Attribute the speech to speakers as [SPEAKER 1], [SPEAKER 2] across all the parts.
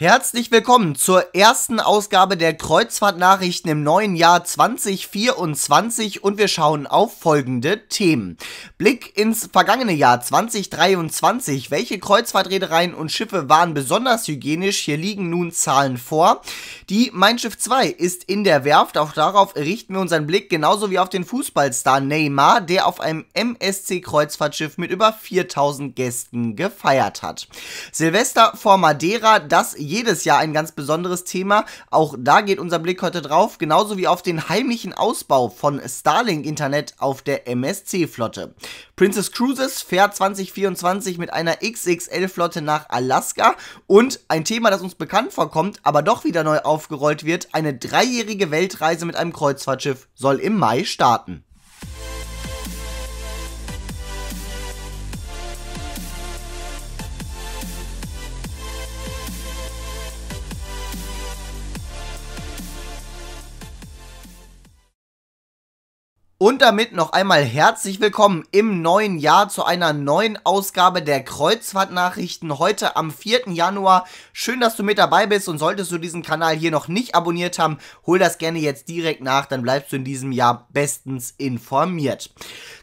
[SPEAKER 1] Herzlich willkommen zur ersten Ausgabe der Kreuzfahrtnachrichten im neuen Jahr 2024 und wir schauen auf folgende Themen. Blick ins vergangene Jahr 2023. Welche Kreuzfahrtreedereien und Schiffe waren besonders hygienisch? Hier liegen nun Zahlen vor. Die Mein Schiff 2 ist in der Werft. Auch darauf richten wir unseren Blick genauso wie auf den Fußballstar Neymar, der auf einem MSC Kreuzfahrtschiff mit über 4000 Gästen gefeiert hat. Silvester vor Madeira, das jedes Jahr ein ganz besonderes Thema. Auch da geht unser Blick heute drauf, genauso wie auf den heimlichen Ausbau von Starlink Internet auf der MSC-Flotte. Princess Cruises fährt 2024 mit einer XXL-Flotte nach Alaska und ein Thema, das uns bekannt vorkommt, aber doch wieder neu aufgerollt wird, eine dreijährige Weltreise mit einem Kreuzfahrtschiff soll im Mai starten. Und damit noch einmal herzlich willkommen im neuen Jahr zu einer neuen Ausgabe der Kreuzfahrtnachrichten heute am 4. Januar. Schön, dass du mit dabei bist und solltest du diesen Kanal hier noch nicht abonniert haben, hol das gerne jetzt direkt nach, dann bleibst du in diesem Jahr bestens informiert.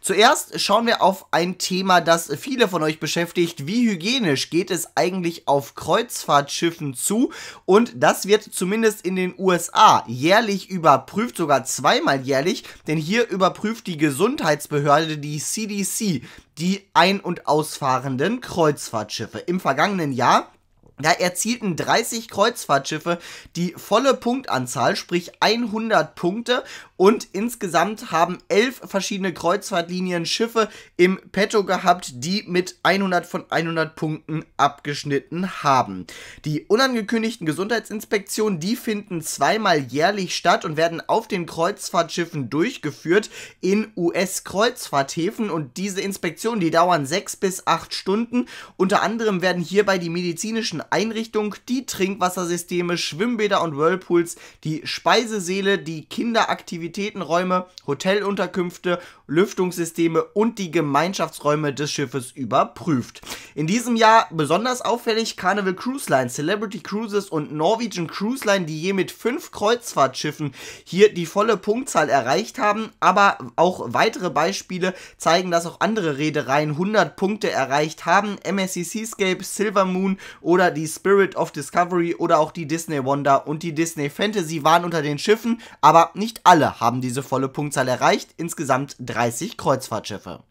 [SPEAKER 1] Zuerst schauen wir auf ein Thema, das viele von euch beschäftigt. Wie hygienisch geht es eigentlich auf Kreuzfahrtschiffen zu? Und das wird zumindest in den USA jährlich überprüft, sogar zweimal jährlich, denn hier über überprüft die Gesundheitsbehörde, die CDC, die ein- und ausfahrenden Kreuzfahrtschiffe. Im vergangenen Jahr da erzielten 30 Kreuzfahrtschiffe die volle Punktanzahl, sprich 100 Punkte und insgesamt haben elf verschiedene Kreuzfahrtlinien Schiffe im Petto gehabt, die mit 100 von 100 Punkten abgeschnitten haben. Die unangekündigten Gesundheitsinspektionen, die finden zweimal jährlich statt und werden auf den Kreuzfahrtschiffen durchgeführt in US-Kreuzfahrthäfen und diese Inspektionen, die dauern sechs bis acht Stunden. Unter anderem werden hierbei die medizinischen Einrichtung, die Trinkwassersysteme, Schwimmbäder und Whirlpools, die Speisesäle, die Kinderaktivitätenräume, Hotelunterkünfte, Lüftungssysteme und die Gemeinschaftsräume des Schiffes überprüft. In diesem Jahr besonders auffällig Carnival Cruise Line, Celebrity Cruises und Norwegian Cruise Line, die je mit fünf Kreuzfahrtschiffen hier die volle Punktzahl erreicht haben, aber auch weitere Beispiele zeigen, dass auch andere Reedereien 100 Punkte erreicht haben. MSC Seascape, Silver Moon oder die Spirit of Discovery oder auch die Disney Wonder und die Disney Fantasy waren unter den Schiffen, aber nicht alle haben diese volle Punktzahl erreicht, insgesamt 30 Kreuzfahrtschiffe.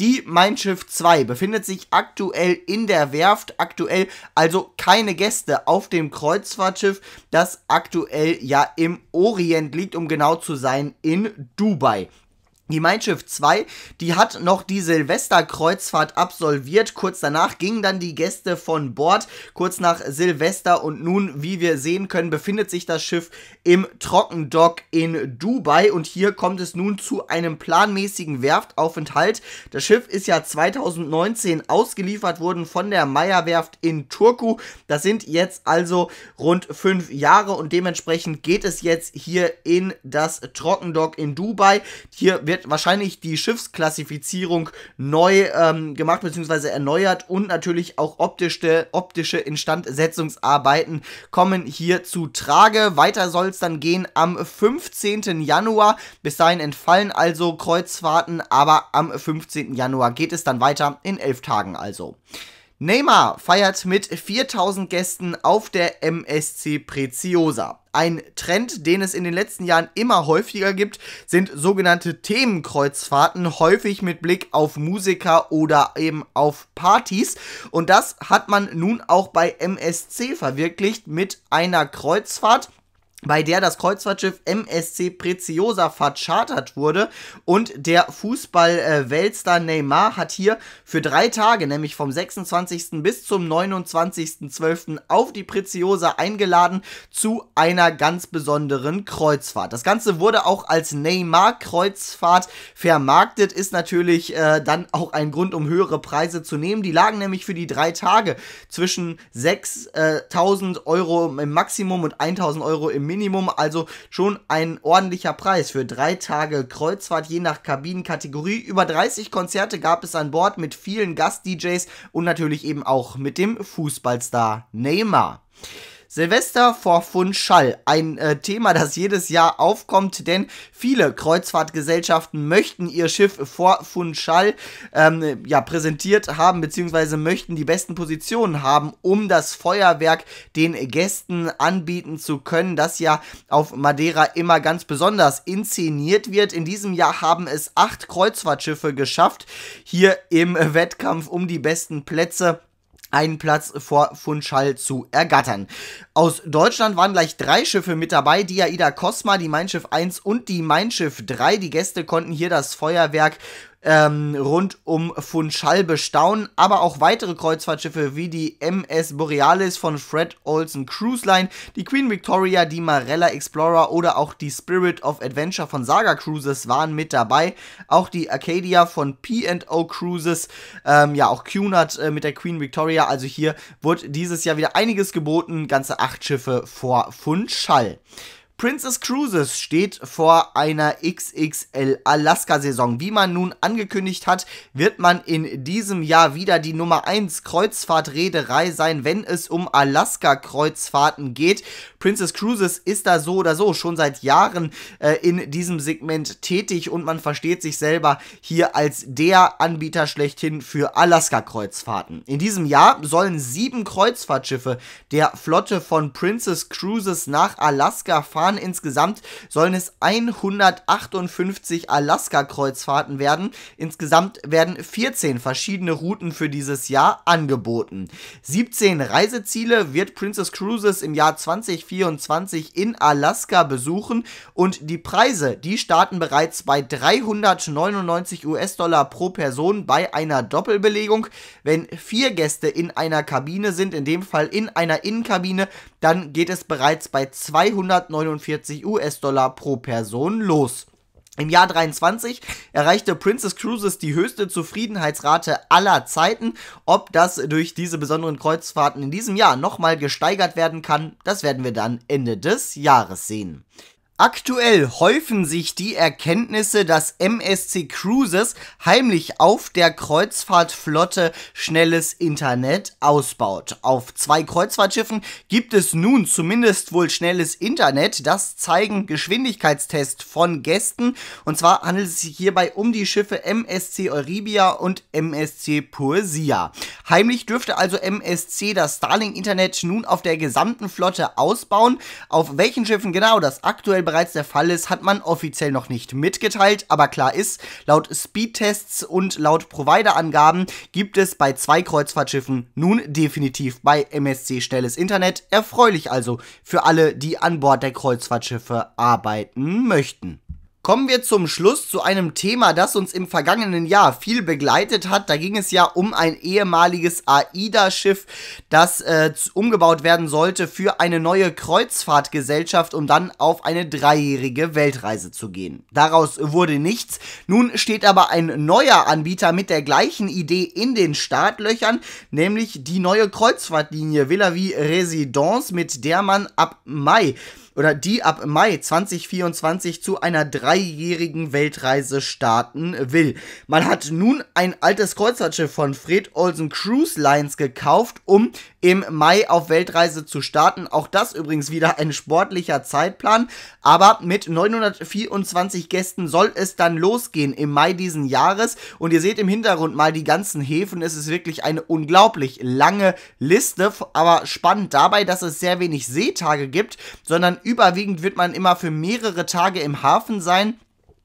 [SPEAKER 1] Die Mein Schiff 2 befindet sich aktuell in der Werft, aktuell also keine Gäste auf dem Kreuzfahrtschiff, das aktuell ja im Orient liegt, um genau zu sein, in Dubai. Die Mein Schiff 2, die hat noch die Silvesterkreuzfahrt absolviert. Kurz danach gingen dann die Gäste von Bord, kurz nach Silvester. Und nun, wie wir sehen können, befindet sich das Schiff im Trockendock in Dubai. Und hier kommt es nun zu einem planmäßigen Werftaufenthalt. Das Schiff ist ja 2019 ausgeliefert worden von der meyer in Turku. Das sind jetzt also rund fünf Jahre. Und dementsprechend geht es jetzt hier in das Trockendock in Dubai. Hier wird wird wahrscheinlich die Schiffsklassifizierung neu ähm, gemacht bzw. erneuert und natürlich auch optische, optische Instandsetzungsarbeiten kommen hier zu Trage. Weiter soll es dann gehen am 15. Januar. Bis dahin entfallen also Kreuzfahrten, aber am 15. Januar geht es dann weiter in elf Tagen also. Neymar feiert mit 4000 Gästen auf der MSC Preziosa. Ein Trend, den es in den letzten Jahren immer häufiger gibt, sind sogenannte Themenkreuzfahrten, häufig mit Blick auf Musiker oder eben auf Partys. Und das hat man nun auch bei MSC verwirklicht mit einer Kreuzfahrt bei der das Kreuzfahrtschiff MSC Preziosa verchartert wurde. Und der Fußball-Weltstar Neymar hat hier für drei Tage, nämlich vom 26. bis zum 29.12. auf die Preziosa eingeladen zu einer ganz besonderen Kreuzfahrt. Das Ganze wurde auch als Neymar-Kreuzfahrt vermarktet, ist natürlich äh, dann auch ein Grund, um höhere Preise zu nehmen. Die lagen nämlich für die drei Tage zwischen 6.000 äh, Euro im Maximum und 1.000 Euro im Minimum, also schon ein ordentlicher Preis für drei Tage Kreuzfahrt je nach Kabinenkategorie. Über 30 Konzerte gab es an Bord mit vielen Gast-DJs und natürlich eben auch mit dem Fußballstar Neymar. Silvester vor Funchal. Ein äh, Thema, das jedes Jahr aufkommt, denn viele Kreuzfahrtgesellschaften möchten ihr Schiff vor Funchal ähm, ja, präsentiert haben, beziehungsweise möchten die besten Positionen haben, um das Feuerwerk den Gästen anbieten zu können, das ja auf Madeira immer ganz besonders inszeniert wird. In diesem Jahr haben es acht Kreuzfahrtschiffe geschafft, hier im Wettkampf um die besten Plätze einen Platz vor Funchal zu ergattern. Aus Deutschland waren gleich drei Schiffe mit dabei, die Aida Cosma, die Mein Schiff 1 und die Mein Schiff 3. Die Gäste konnten hier das Feuerwerk ähm, rund um Funchal bestaunen, aber auch weitere Kreuzfahrtschiffe wie die MS Borealis von Fred Olsen Cruise Line, die Queen Victoria, die Marella Explorer oder auch die Spirit of Adventure von Saga Cruises waren mit dabei. Auch die Arcadia von P&O Cruises, ähm, ja auch Cunard äh, mit der Queen Victoria. Also hier wurde dieses Jahr wieder einiges geboten, ganze acht Schiffe vor Funchal. Princess Cruises steht vor einer XXL Alaska-Saison. Wie man nun angekündigt hat, wird man in diesem Jahr wieder die Nummer 1 Kreuzfahrtreederei sein, wenn es um Alaska-Kreuzfahrten geht. Princess Cruises ist da so oder so schon seit Jahren äh, in diesem Segment tätig und man versteht sich selber hier als der Anbieter schlechthin für Alaska-Kreuzfahrten. In diesem Jahr sollen sieben Kreuzfahrtschiffe der Flotte von Princess Cruises nach Alaska fahren Jahren insgesamt sollen es 158 Alaska-Kreuzfahrten werden. Insgesamt werden 14 verschiedene Routen für dieses Jahr angeboten. 17 Reiseziele wird Princess Cruises im Jahr 2024 in Alaska besuchen und die Preise, die starten bereits bei 399 US-Dollar pro Person bei einer Doppelbelegung. Wenn vier Gäste in einer Kabine sind, in dem Fall in einer Innenkabine, dann geht es bereits bei 249 49 US-Dollar pro Person los. Im Jahr 23 erreichte Princess Cruises die höchste Zufriedenheitsrate aller Zeiten. Ob das durch diese besonderen Kreuzfahrten in diesem Jahr nochmal gesteigert werden kann, das werden wir dann Ende des Jahres sehen. Aktuell häufen sich die Erkenntnisse, dass MSC Cruises heimlich auf der Kreuzfahrtflotte schnelles Internet ausbaut. Auf zwei Kreuzfahrtschiffen gibt es nun zumindest wohl schnelles Internet. Das zeigen Geschwindigkeitstests von Gästen. Und zwar handelt es sich hierbei um die Schiffe MSC Euribia und MSC Poesia. Heimlich dürfte also MSC das Starlink-Internet nun auf der gesamten Flotte ausbauen. Auf welchen Schiffen genau das aktuell bereits der Fall ist, hat man offiziell noch nicht mitgeteilt, aber klar ist, laut Speedtests und laut Providerangaben gibt es bei zwei Kreuzfahrtschiffen nun definitiv bei MSC schnelles Internet, erfreulich also für alle, die an Bord der Kreuzfahrtschiffe arbeiten möchten. Kommen wir zum Schluss zu einem Thema, das uns im vergangenen Jahr viel begleitet hat. Da ging es ja um ein ehemaliges AIDA-Schiff, das äh, umgebaut werden sollte für eine neue Kreuzfahrtgesellschaft, um dann auf eine dreijährige Weltreise zu gehen. Daraus wurde nichts. Nun steht aber ein neuer Anbieter mit der gleichen Idee in den Startlöchern, nämlich die neue Kreuzfahrtlinie Villa Vie Residence, mit der man ab Mai oder die ab Mai 2024 zu einer dreijährigen Weltreise starten will. Man hat nun ein altes Kreuzfahrtschiff von Fred Olsen Cruise Lines gekauft, um im Mai auf Weltreise zu starten. Auch das übrigens wieder ein sportlicher Zeitplan, aber mit 924 Gästen soll es dann losgehen im Mai diesen Jahres und ihr seht im Hintergrund mal die ganzen Häfen. Es ist wirklich eine unglaublich lange Liste, aber spannend dabei, dass es sehr wenig Seetage gibt, sondern überwiegend wird man immer für mehrere Tage im Hafen sein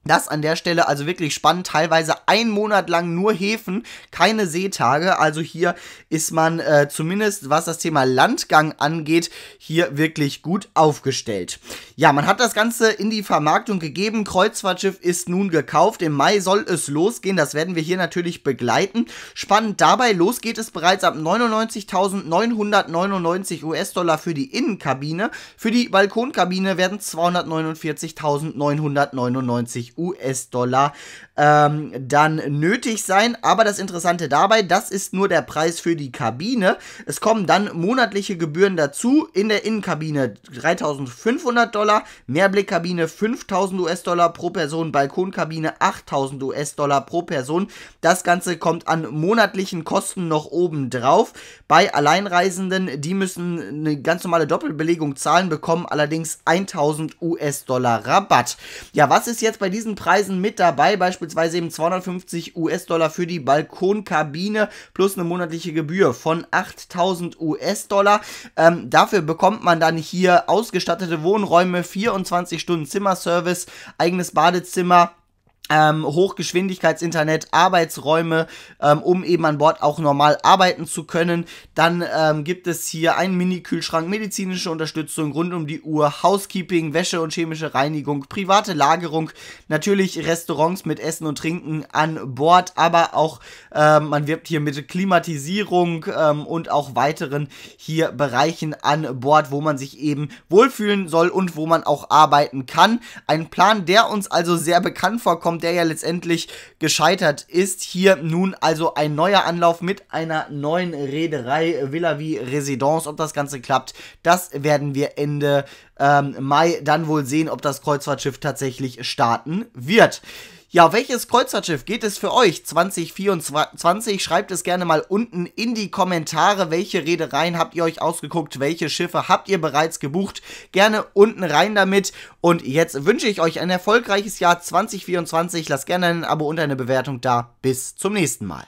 [SPEAKER 1] das an der Stelle also wirklich spannend. Teilweise ein Monat lang nur Häfen, keine Seetage. Also hier ist man äh, zumindest, was das Thema Landgang angeht, hier wirklich gut aufgestellt. Ja, man hat das Ganze in die Vermarktung gegeben. Kreuzfahrtschiff ist nun gekauft. Im Mai soll es losgehen. Das werden wir hier natürlich begleiten. Spannend dabei, los geht es bereits ab 99.999 US-Dollar für die Innenkabine. Für die Balkonkabine werden 249.999 US-Dollar ähm, dann nötig sein. Aber das Interessante dabei, das ist nur der Preis für die Kabine. Es kommen dann monatliche Gebühren dazu. In der Innenkabine 3500 Dollar, Mehrblickkabine 5000 US-Dollar pro Person, Balkonkabine 8000 US-Dollar pro Person. Das Ganze kommt an monatlichen Kosten noch oben drauf. Bei Alleinreisenden, die müssen eine ganz normale Doppelbelegung zahlen, bekommen allerdings 1000 US-Dollar Rabatt. Ja, was ist jetzt bei diesen Preisen mit dabei? Beispielsweise beispielsweise eben 250 US-Dollar für die Balkonkabine plus eine monatliche Gebühr von 8000 US-Dollar. Ähm, dafür bekommt man dann hier ausgestattete Wohnräume, 24 Stunden Zimmerservice, eigenes Badezimmer, ähm, Hochgeschwindigkeitsinternet, Arbeitsräume, ähm, um eben an Bord auch normal arbeiten zu können. Dann ähm, gibt es hier einen Mini-Kühlschrank, medizinische Unterstützung rund um die Uhr, Housekeeping, Wäsche und chemische Reinigung, private Lagerung, natürlich Restaurants mit Essen und Trinken an Bord, aber auch ähm, man wirbt hier mit Klimatisierung ähm, und auch weiteren hier Bereichen an Bord, wo man sich eben wohlfühlen soll und wo man auch arbeiten kann. Ein Plan, der uns also sehr bekannt vorkommt Plattform, der ja letztendlich gescheitert ist. Hier nun also ein neuer Anlauf mit einer neuen Reederei Villa wie Residence. Ob das Ganze klappt, das werden wir Ende ähm, Mai dann wohl sehen, ob das Kreuzfahrtschiff tatsächlich starten wird. Ja, welches Kreuzfahrtschiff geht es für euch 2024? Schreibt es gerne mal unten in die Kommentare. Welche Reedereien habt ihr euch ausgeguckt? Welche Schiffe habt ihr bereits gebucht? Gerne unten rein damit. Und jetzt wünsche ich euch ein erfolgreiches Jahr 2024. Lasst gerne ein Abo und eine Bewertung da. Bis zum nächsten Mal.